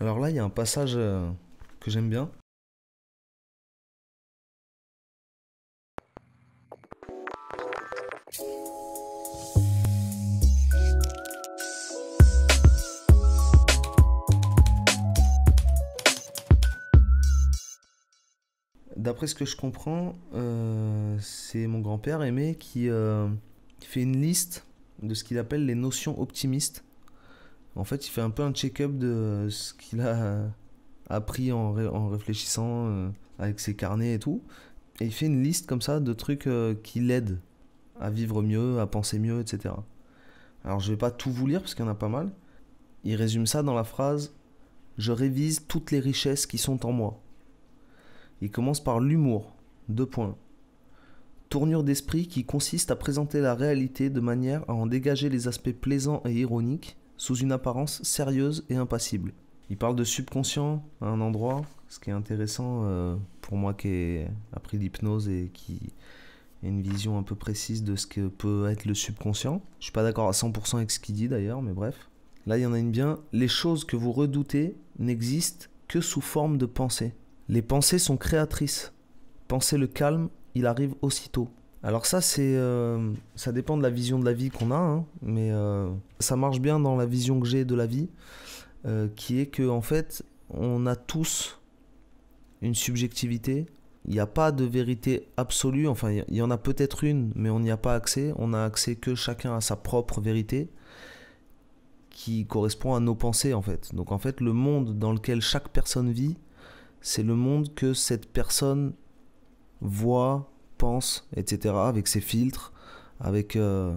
Alors là, il y a un passage euh, que j'aime bien. D'après ce que je comprends, euh, c'est mon grand-père aimé euh, qui fait une liste de ce qu'il appelle les notions optimistes en fait, il fait un peu un check-up de ce qu'il a appris en, réfléchissant euh, avec ses carnets et tout. Et il fait une liste comme ça de trucs euh, qui l'aident à vivre mieux, à penser mieux, etc. Alors je vais pas tout vous lire parce qu'il y en a pas mal. Il résume ça dans la phrase Je révise toutes les richesses qui sont en moi. Il commence par l'humour. Deux points. Tournure d'esprit qui consiste à présenter la réalité de manière à en dégager les aspects plaisants et ironiques sous une apparence sérieuse et impassible. Il parle de subconscient à un endroit, ce qui est intéressant euh, pour moi qui ai appris l'hypnose et qui a une vision un peu précise de ce que peut être le subconscient. Je suis pas d'accord à 100% avec ce qu'il dit d'ailleurs, mais bref. Là, il y en a une bien. Les choses que vous redoutez n'existent que sous forme de pensée. Les pensées sont créatrices. Pensez le calme, il arrive aussitôt. Alors ça, c'est, euh, ça dépend de la vision de la vie qu'on a, hein, mais euh, ça marche bien dans la vision que j'ai de la vie, euh, qui est que en fait, on a tous une subjectivité. Il n'y a pas de vérité absolue. Enfin, il y, en a peut-être une, mais on n'y a pas accès. On a accès que chacun à sa propre vérité, qui correspond à nos pensées en fait. Donc en fait, le monde dans lequel chaque personne vit, c'est le monde que cette personne voit, pense, etc., avec ses filtres, avec euh,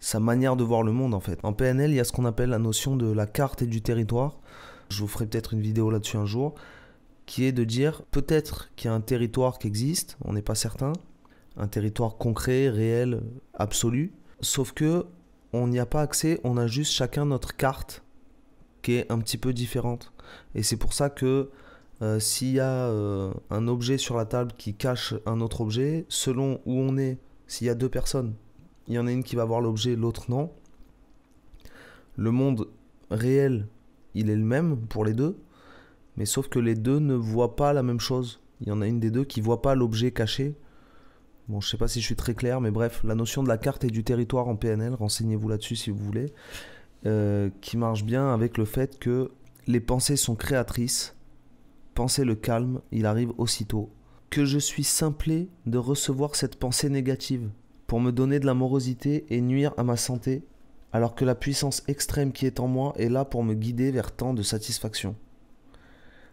sa manière de voir le monde en fait. En PNL, il y a ce qu'on appelle la notion de la carte et du territoire. Je vous ferai peut-être une vidéo là-dessus un jour, qui est de dire peut-être qu'il y a un territoire qui existe, on n'est pas certain, un territoire concret, réel, absolu, sauf que on n'y a pas accès, on a juste chacun notre carte qui est un petit peu différente. Et c'est pour ça que euh, s'il y a euh, un objet sur la table qui cache un autre objet, selon où on est, s'il y a deux personnes, il y en a une qui va voir l'objet, l'autre non. Le monde réel, il est le même pour les deux, mais sauf que les deux ne voient pas la même chose. Il y en a une des deux qui voit pas l'objet caché. Bon, je sais pas si je suis très clair, mais bref, la notion de la carte et du territoire en PNL, renseignez-vous là-dessus si vous voulez, euh, qui marche bien avec le fait que les pensées sont créatrices Pensez le calme, il arrive aussitôt. Que je suis simplé de recevoir cette pensée négative pour me donner de la morosité et nuire à ma santé, alors que la puissance extrême qui est en moi est là pour me guider vers tant de satisfaction.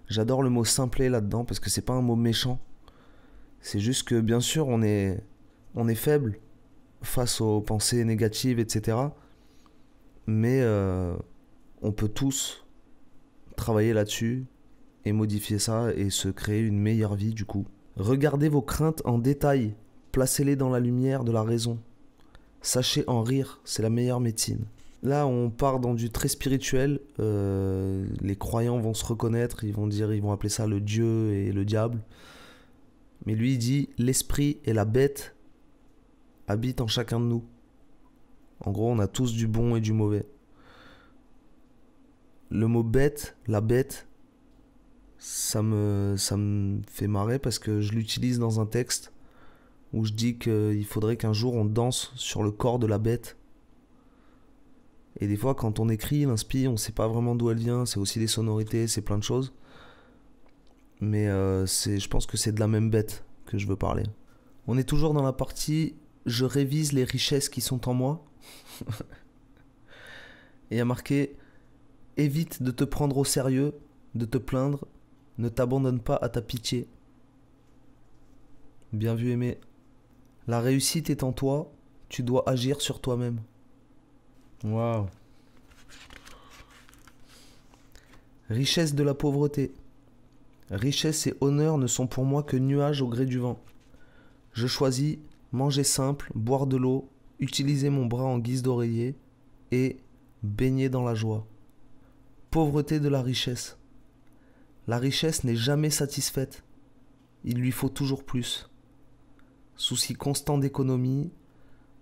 J'adore le mot simplé là-dedans parce que c'est pas un mot méchant. C'est juste que bien sûr on est on est faible face aux pensées négatives, etc. Mais euh, on peut tous travailler là-dessus, modifier ça et se créer une meilleure vie du coup. Regardez vos craintes en détail, placez-les dans la lumière de la raison. Sachez en rire, c'est la meilleure médecine. Là, on part dans du très spirituel. Euh, les croyants vont se reconnaître, ils vont dire, ils vont appeler ça le Dieu et le diable. Mais lui dit, l'esprit et la bête habitent en chacun de nous. En gros, on a tous du bon et du mauvais. Le mot bête, la bête, ça me, ça me fait marrer parce que je l'utilise dans un texte où je dis qu'il faudrait qu'un jour on danse sur le corps de la bête. Et des fois, quand on écrit, l'inspire, on sait pas vraiment d'où elle vient, c'est aussi des sonorités, c'est plein de choses. Mais euh, c'est, je pense que c'est de la même bête que je veux parler. On est toujours dans la partie je révise les richesses qui sont en moi. Et il y a marqué évite de te prendre au sérieux, de te plaindre ne t'abandonne pas à ta pitié. Bien vu, aimé. La réussite est en toi, tu dois agir sur toi-même. Waouh. Richesse de la pauvreté. Richesse et honneur ne sont pour moi que nuages au gré du vent. Je choisis manger simple, boire de l'eau, utiliser mon bras en guise d'oreiller et baigner dans la joie. Pauvreté de la richesse. La richesse n'est jamais satisfaite. Il lui faut toujours plus. Souci constant d'économie,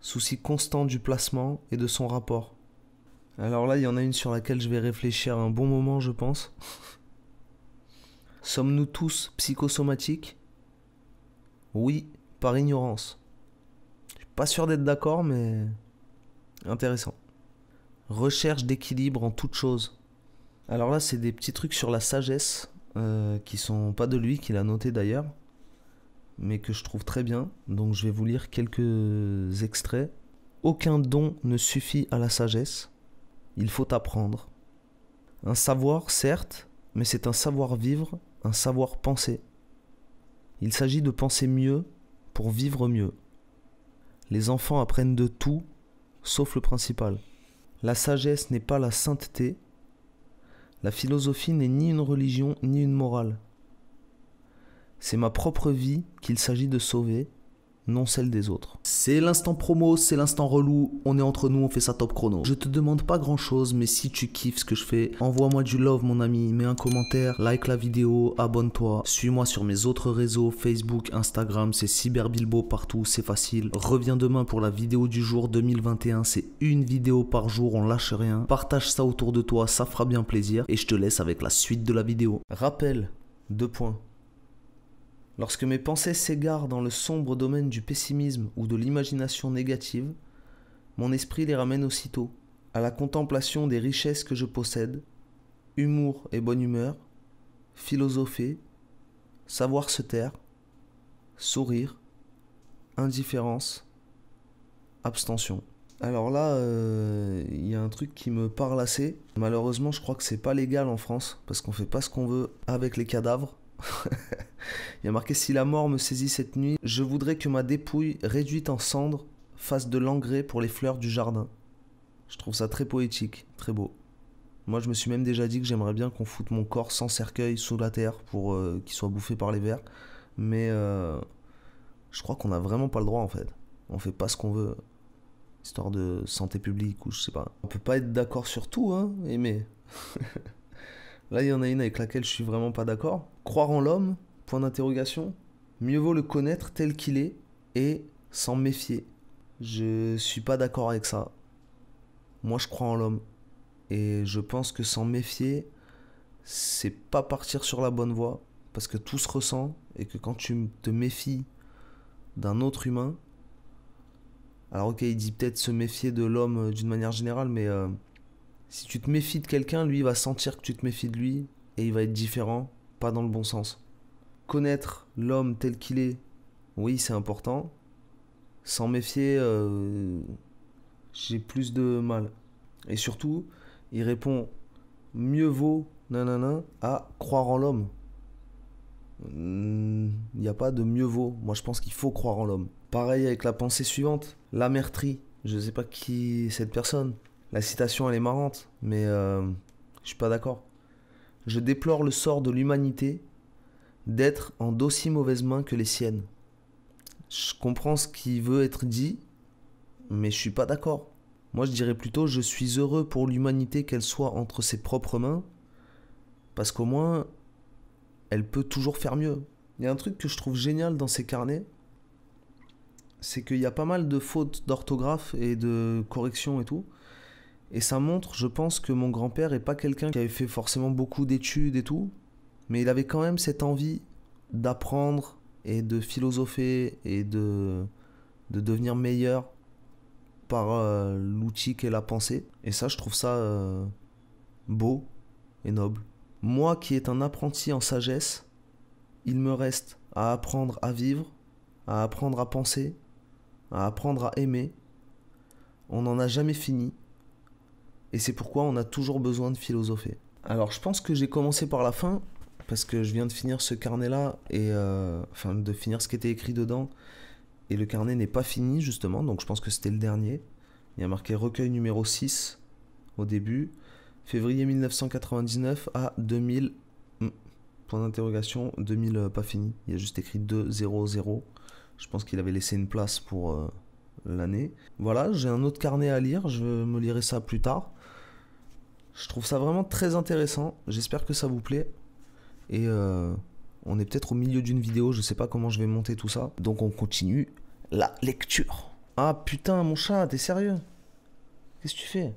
souci constant du placement et de son rapport. Alors là, il y en a une sur laquelle je vais réfléchir un bon moment, je pense. Sommes-nous tous psychosomatiques Oui, par ignorance. Je suis pas sûr d'être d'accord, mais intéressant. Recherche d'équilibre en toute chose. Alors là, c'est des petits trucs sur la sagesse euh, qui sont pas de lui, qu'il a noté d'ailleurs, mais que je trouve très bien. Donc je vais vous lire quelques extraits. Aucun don ne suffit à la sagesse. Il faut apprendre. Un savoir, certes, mais c'est un savoir-vivre, un savoir-penser. Il s'agit de penser mieux pour vivre mieux. Les enfants apprennent de tout, sauf le principal. La sagesse n'est pas la sainteté, la philosophie n'est ni une religion ni une morale. C'est ma propre vie qu'il s'agit de sauver non celle des autres. C'est l'instant promo, c'est l'instant relou, on est entre nous, on fait ça top chrono. Je te demande pas grand chose, mais si tu kiffes ce que je fais, envoie-moi du love mon ami, mets un commentaire, like la vidéo, abonne-toi, suis-moi sur mes autres réseaux, Facebook, Instagram, c'est cyberbilbo partout, c'est facile. Reviens demain pour la vidéo du jour 2021, c'est une vidéo par jour, on lâche rien. Partage ça autour de toi, ça fera bien plaisir, et je te laisse avec la suite de la vidéo. Rappel, deux points. Lorsque mes pensées s'égarent dans le sombre domaine du pessimisme ou de l'imagination négative, mon esprit les ramène aussitôt à la contemplation des richesses que je possède, humour et bonne humeur, philosopher, savoir se taire, sourire, indifférence, abstention. Alors là, euh, il y a un truc qui me parle assez. Malheureusement, je crois que c'est pas légal en France parce qu'on fait pas ce qu'on veut avec les cadavres. Il y a marqué Si la mort me saisit cette nuit, je voudrais que ma dépouille, réduite en cendres, fasse de l'engrais pour les fleurs du jardin. Je trouve ça très poétique, très beau. Moi, je me suis même déjà dit que j'aimerais bien qu'on foute mon corps sans cercueil sous la terre pour euh, qu'il soit bouffé par les vers. Mais euh, je crois qu'on n'a vraiment pas le droit en fait. On fait pas ce qu'on veut, histoire de santé publique ou je sais pas. On peut pas être d'accord sur tout, hein, Mais Là, il y en a une avec laquelle je suis vraiment pas d'accord. Croire en l'homme Point d'interrogation. Mieux vaut le connaître tel qu'il est et s'en méfier. Je suis pas d'accord avec ça. Moi, je crois en l'homme. Et je pense que s'en méfier, c'est pas partir sur la bonne voie. Parce que tout se ressent et que quand tu te méfies d'un autre humain, alors ok, il dit peut-être se méfier de l'homme euh, d'une manière générale, mais euh, si tu te méfies de quelqu'un, lui, il va sentir que tu te méfies de lui et il va être différent pas dans le bon sens. Connaître l'homme tel qu'il est, oui, c'est important. Sans méfier, euh, j'ai plus de mal. Et surtout, il répond mieux vaut non à croire en l'homme. Il hmm, n'y a pas de mieux vaut. Moi, je pense qu'il faut croire en l'homme. Pareil avec la pensée suivante, la meurtrie. Je ne sais pas qui est cette personne. La citation, elle est marrante, mais euh, je suis pas d'accord. Je déplore le sort de l'humanité d'être en d'aussi mauvaises mains que les siennes. Je comprends ce qui veut être dit, mais je suis pas d'accord. Moi, je dirais plutôt je suis heureux pour l'humanité qu'elle soit entre ses propres mains, parce qu'au moins, elle peut toujours faire mieux. Il y a un truc que je trouve génial dans ces carnets, c'est qu'il y a pas mal de fautes d'orthographe et de corrections et tout, et ça montre, je pense, que mon grand-père n'est pas quelqu'un qui avait fait forcément beaucoup d'études et tout, mais il avait quand même cette envie d'apprendre et de philosopher et de, de devenir meilleur par euh, l'outil qu'est la pensée. Et ça, je trouve ça euh, beau et noble. Moi qui est un apprenti en sagesse, il me reste à apprendre à vivre, à apprendre à penser, à apprendre à aimer. On n'en a jamais fini. Et c'est pourquoi on a toujours besoin de philosopher. Alors je pense que j'ai commencé par la fin, parce que je viens de finir ce carnet-là, et euh, enfin de finir ce qui était écrit dedans. Et le carnet n'est pas fini justement, donc je pense que c'était le dernier. Il y a marqué recueil numéro 6 au début, février 1999 à 2000. Hmm, point d'interrogation, 2000 euh, pas fini. Il y a juste écrit 200. Je pense qu'il avait laissé une place pour euh, l'année. Voilà, j'ai un autre carnet à lire, je me lirai ça plus tard. Je trouve ça vraiment très intéressant. J'espère que ça vous plaît. Et euh, on est peut-être au milieu d'une vidéo. Je sais pas comment je vais monter tout ça. Donc on continue la lecture. Ah putain, mon chat, t'es sérieux Qu'est-ce que tu fais